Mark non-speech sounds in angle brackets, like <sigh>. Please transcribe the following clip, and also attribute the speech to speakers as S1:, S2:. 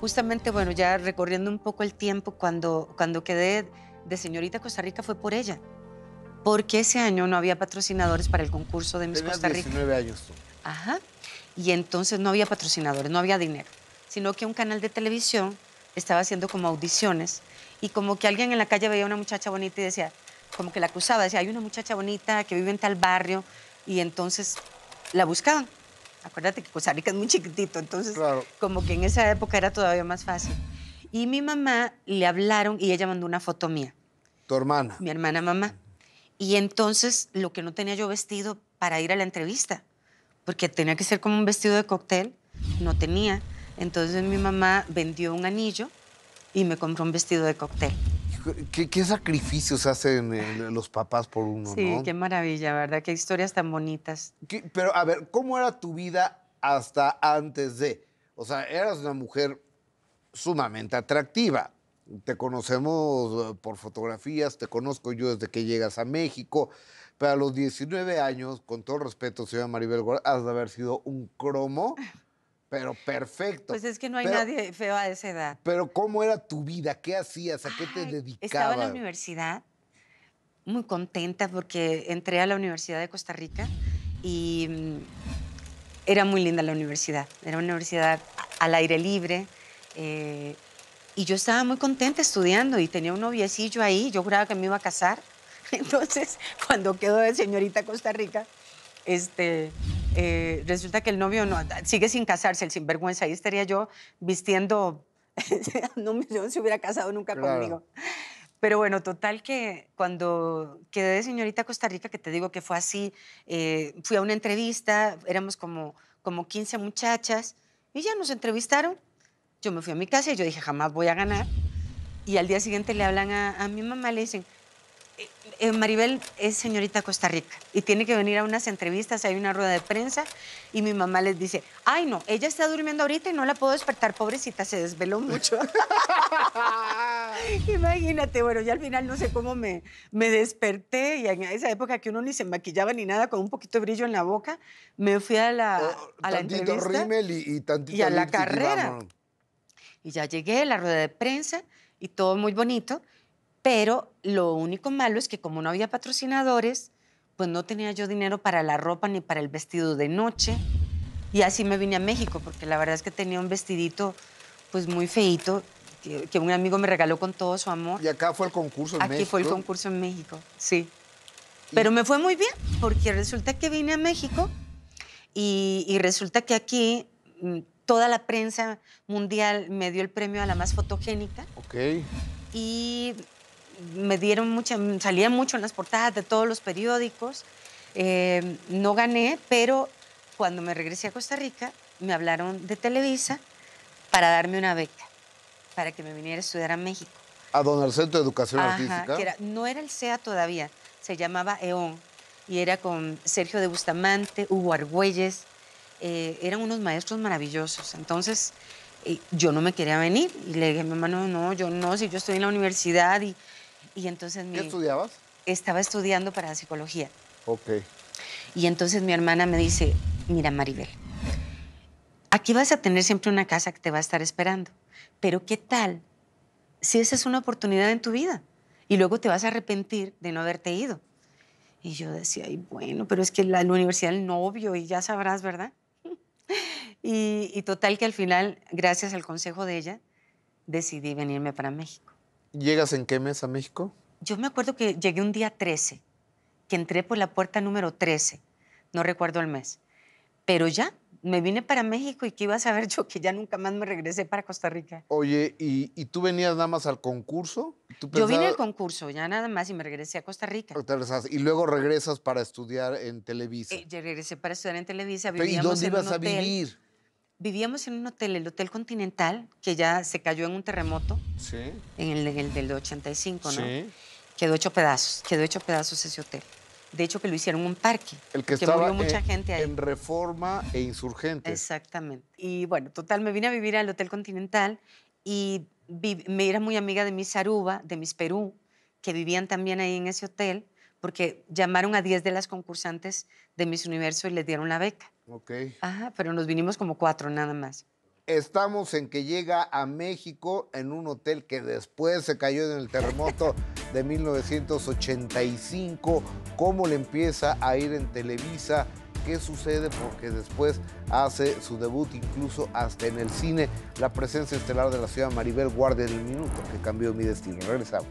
S1: justamente, bueno, ya recorriendo un poco el tiempo, cuando, cuando quedé de señorita Costa Rica fue por ella, porque ese año no había patrocinadores para el concurso de Miss Costa Rica. 19 años Ajá. Y entonces no había patrocinadores, no había dinero, sino que un canal de televisión estaba haciendo como audiciones y como que alguien en la calle veía a una muchacha bonita y decía, como que la acusaba, decía, hay una muchacha bonita que vive en tal barrio y entonces la buscaban. Acuérdate que Costa pues, es muy chiquitito, entonces como que en esa época era todavía más fácil. Y mi mamá le hablaron y ella mandó una foto mía. ¿Tu hermana? Mi hermana mamá. Y entonces lo que no tenía yo vestido para ir a la entrevista, porque tenía que ser como un vestido de cóctel, no tenía. Entonces mi mamá vendió un anillo y me compró un vestido de cóctel. ¿Qué, sacrificios
S2: hacen eh, los papás por uno, sí, qué
S1: maravilla, ¿verdad? Qué historias tan bonitas.
S2: pero, a ver, ¿cómo era tu vida hasta antes de? O sea, eras una mujer sumamente atractiva. Te conocemos eh, por fotografías, te conozco yo desde que llegas a México. Pero a los 19 años, con todo respeto, señora Maribel, has de haber sido un cromo pero perfecto.
S1: Pues es que no hay nadie feo a esa edad.
S2: Pero ¿cómo era tu vida? ¿Qué hacías? ¿A qué te dedicabas? Estaba en la
S1: universidad, muy contenta porque entré a la Universidad de Costa Rica y mm, era muy linda la universidad. Era una universidad al aire libre. Eh, y yo estaba muy contenta estudiando y tenía un noviecillo ahí. Yo juraba que me iba a casar. <laughs> Entonces, cuando quedó de señorita Costa Rica, este, eh, resulta que el novio no, sigue sin casarse, el sinvergüenza. Ahí estaría yo vistiendo. <laughs> no, no, se hubiera casado nunca conmigo. Pero bueno, total que cuando quedé de señorita Costa Rica, que te digo que fue así, eh, fui a una entrevista, éramos como, como 15 muchachas, y ya nos entrevistaron. Yo me fui a mi casa y yo dije, jamás voy a ganar. Y al día siguiente le hablan a, a mi mamá, le dicen, eh, eh, Maribel es señorita Costa Rica y tiene que venir a unas entrevistas, hay una rueda de prensa y mi mamá les dice, ay no, ella está durmiendo ahorita y no la puedo despertar, pobrecita, se desveló mucho. <laughs> Imagínate, bueno, ya al final no sé cómo me, me desperté y en esa época que uno ni se maquillaba ni nada, con un poquito de brillo en la boca, me fui a la, oh, a la entrevista y, a la carrera. Y, ya llegué, a la rueda de prensa y todo muy bonito. Pero lo único malo es que como no había patrocinadores, pues no tenía yo dinero para la ropa ni para el vestido de noche. Y así me vine a México, porque la verdad es que tenía un vestidito pues muy feito, que, un amigo me regaló con todo su amor. Y acá fue el concurso en Aquí México. Aquí fue el concurso en México, sí. Pero me fue muy bien, porque resulta que vine a México y, y resulta que aquí mm, toda la prensa mundial me dio el premio a la más fotogénica. Ok. Y me dieron mucha, salía mucho en las portadas de todos los periódicos. Eh, no gané, pero cuando me regresé a Costa Rica, me hablaron de Televisa para darme una beca, para que me viniera a estudiar a México.
S2: ¿A ah, Don el Centro de Educación Artística?
S1: no era el CEA todavía, se llamaba EON y era con Sergio de Bustamante, Hugo Argüelles, eh, eran unos maestros maravillosos. Entonces, eh, yo no me quería venir y le dije a mi hermano, no, yo no, si yo estoy en la universidad y y entonces estudiabas? Estaba estudiando para psicología. Ok. Y entonces mi hermana me dice, mira Maribel, aquí vas a tener siempre una casa que te va a estar esperando, pero ¿qué tal si esa es una oportunidad en tu vida? Y luego te vas a arrepentir de no haberte ido. Y yo decía, bueno, pero es que la, universidad el novio y ya sabrás, ¿verdad? <laughs> y total que al final, gracias al consejo de ella, decidí venirme para México. ¿Llegas en qué mes a México? Yo me acuerdo que llegué un día 13, que entré por la puerta número 13, no recuerdo el mes. Pero ya me vine para México y que iba a saber yo que ya nunca más me regresé para Costa Rica.
S2: Oye, ¿y, tú venías nada más al concurso? ¿Tú yo vine al
S1: concurso, ya nada más, y me regresé a Costa Rica.
S2: Y luego regresas para estudiar en Televisa. Eh,
S1: yo regresé para estudiar en Televisa. pero ¿Y dónde ibas a vivir? vivíamos en un hotel, el Hotel Continental, que ya se cayó en un terremoto. En el, en del 85, ¿no? Sí. Quedó hecho pedazos, quedó hecho pedazos ese hotel. De hecho, que lo hicieron un parque. El que, estaba mucha en, gente en Reforma e Insurgente. Exactamente. Y bueno, total, me vine a vivir al Hotel Continental y me era muy amiga de mis Aruba, de mis Perú, que vivían también ahí en ese hotel porque llamaron a 10 de las concursantes de Miss Universo y les dieron la beca. Ok. Ajá, pero nos vinimos como cuatro nada más.
S2: Estamos en que llega a México en un hotel que después se cayó en el terremoto de 1985. ¿Cómo le empieza a ir en Televisa? ¿Qué sucede? Porque después hace su debut incluso hasta en el cine. La presencia estelar de la ciudad Maribel Guardia en el minuto que cambió mi destino. Regresamos.